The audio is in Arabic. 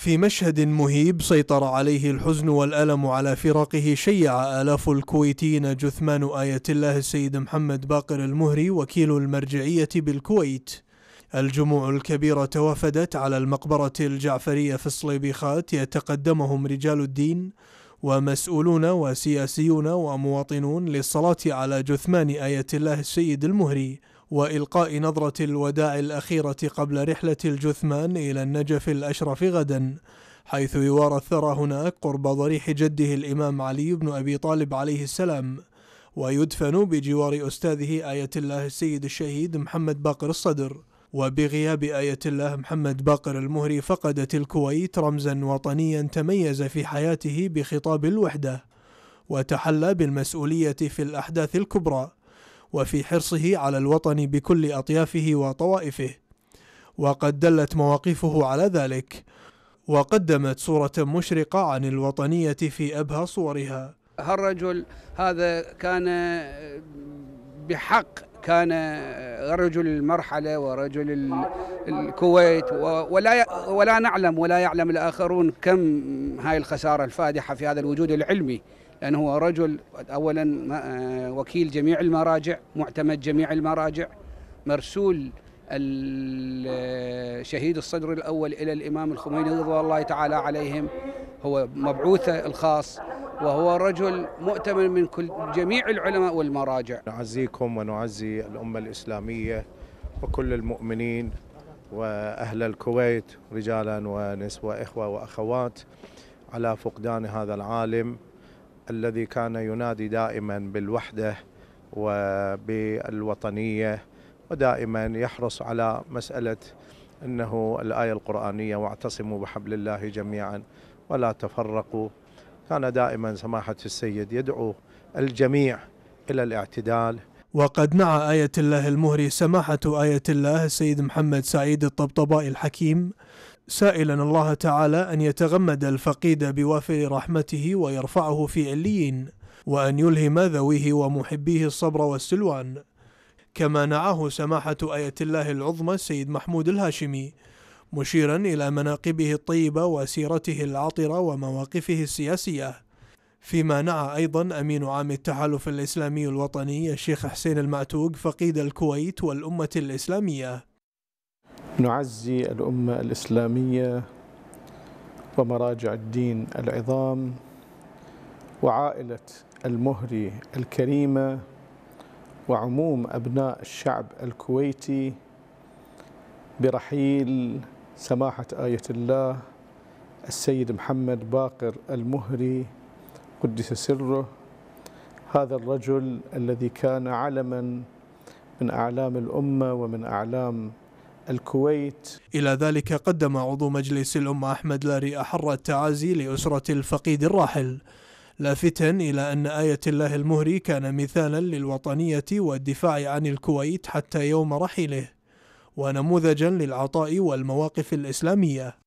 في مشهد مهيب سيطر عليه الحزن والألم على فراقه شيع آلاف الكويتيين جثمان آية الله السيد محمد باقر المهري وكيل المرجعية بالكويت الجموع الكبيرة توافدت على المقبرة الجعفرية في الصليبيخات يتقدمهم رجال الدين ومسؤولون وسياسيون ومواطنون للصلاة على جثمان آية الله السيد المهري وإلقاء نظرة الوداع الأخيرة قبل رحلة الجثمان إلى النجف الأشرف غدا حيث يوارى الثرى هناك قرب ضريح جده الإمام علي بن أبي طالب عليه السلام ويدفن بجوار أستاذه آية الله السيد الشهيد محمد باقر الصدر وبغياب آية الله محمد باقر المهري فقدت الكويت رمزا وطنيا تميز في حياته بخطاب الوحدة وتحلى بالمسؤولية في الأحداث الكبرى وفي حرصه على الوطن بكل اطيافه وطوائفه وقد دلت مواقفه على ذلك وقدمت صوره مشرقه عن الوطنيه في ابهى صورها هالرجل هذا كان بحق كان رجل المرحلة ورجل الكويت ولا ولا نعلم ولا يعلم الآخرون كم هاي الخسارة الفادحة في هذا الوجود العلمي لأنه هو رجل أولا آه، وكيل جميع المراجع معتمد جميع المراجع مرسول الشهيد الصدر الأول إلى الإمام الخميني رضوان الله تعالى عليهم هو مبعوثه الخاص وهو رجل مؤتمن من كل جميع العلماء والمراجع نعزيكم ونعزي الأمة الإسلامية وكل المؤمنين وأهل الكويت رجالا ونسوة إخوة وأخوات على فقدان هذا العالم الذي كان ينادي دائما بالوحدة وبالوطنية ودائما يحرص على مسألة أنه الآية القرآنية واعتصموا بحبل الله جميعا ولا تفرقوا كان دائما سماحة السيد يدعو الجميع إلى الاعتدال وقد نعى آية الله المهري سماحة آية الله السيد محمد سعيد الطبطبائي الحكيم سائلا الله تعالى أن يتغمد الفقيد بوافر رحمته ويرفعه في عليين وأن يلهم ذويه ومحبيه الصبر والسلوان كما نعاه سماحة آية الله العظمى السيد محمود الهاشمي مشيرا إلى مناقبه الطيبة وسيرته العطرة ومواقفه السياسية فيما نعى أيضا أمين عام التحالف الإسلامي الوطني الشيخ حسين المعتوق فقيد الكويت والأمة الإسلامية نعزي الأمة الإسلامية ومراجع الدين العظام وعائلة المهري الكريمة وعموم أبناء الشعب الكويتي برحيل سماحة آية الله السيد محمد باقر المهري قدس سره هذا الرجل الذي كان علما من أعلام الأمة ومن أعلام الكويت إلى ذلك قدم عضو مجلس الأمة أحمد لاري أحر التعازي لأسرة الفقيد الراحل لافتا إلى أن آية الله المهري كان مثالا للوطنية والدفاع عن الكويت حتى يوم رحيله ونموذجا للعطاء والمواقف الإسلامية